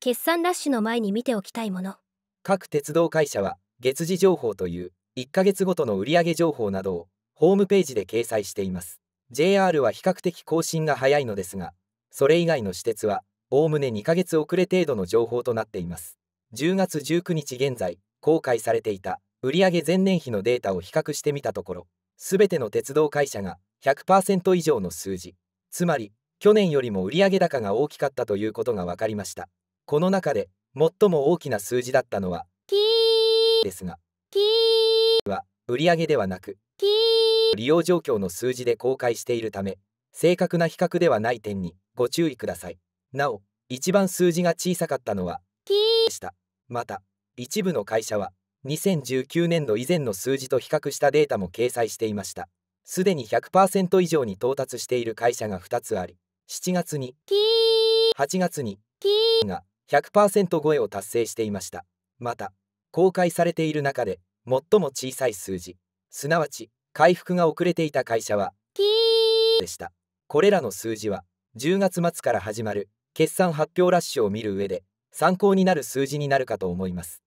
決算ラッシュの前に見ておきたいもの各鉄道会社は月次情報という1ヶ月ごとの売上情報などをホームページで掲載しています JR は比較的更新が早いのですがそれ以外の私鉄はおおむね2ヶ月遅れ程度の情報となっています10月19日現在公開されていた売上前年比のデータを比較してみたところ全ての鉄道会社が100%以上の数字つまり去年よりも売上高が大きかったということが分かりましたこの中で最も大きな数字だったのはですがは売上ではなく利用状況の数字で公開しているため正確な比較ではない点にご注意くださいなお一番数字が小さかったのはでしたまた一部の会社は2019年度以前の数字と比較したデータも掲載していましたすでに100%以上に到達している会社が2つあり7月に8月にが100%超えを達成していましたまた公開されている中で最も小さい数字すなわち回復が遅れていた会社はでしたこれらの数字は10月末から始まる決算発表ラッシュを見る上で参考になる数字になるかと思います。